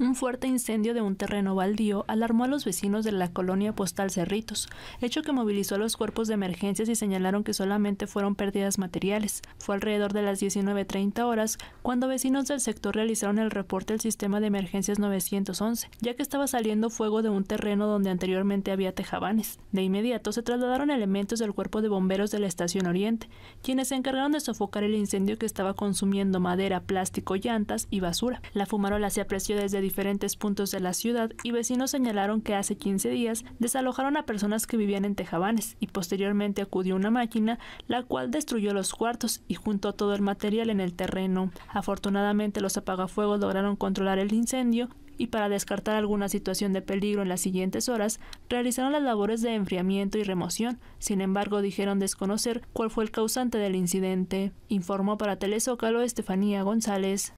Un fuerte incendio de un terreno baldío alarmó a los vecinos de la colonia postal Cerritos, hecho que movilizó a los cuerpos de emergencias y señalaron que solamente fueron pérdidas materiales. Fue alrededor de las 19.30 horas cuando vecinos del sector realizaron el reporte al sistema de emergencias 911, ya que estaba saliendo fuego de un terreno donde anteriormente había tejabanes. De inmediato se trasladaron elementos del cuerpo de bomberos de la estación Oriente, quienes se encargaron de sofocar el incendio que estaba consumiendo madera, plástico, llantas y basura. La fumarola se apreció desde diferentes puntos de la ciudad y vecinos señalaron que hace 15 días desalojaron a personas que vivían en Tejabanes y posteriormente acudió una máquina la cual destruyó los cuartos y juntó todo el material en el terreno. Afortunadamente los apagafuegos lograron controlar el incendio y para descartar alguna situación de peligro en las siguientes horas, realizaron las labores de enfriamiento y remoción. Sin embargo, dijeron desconocer cuál fue el causante del incidente. Informó para Telezócalo Estefanía González.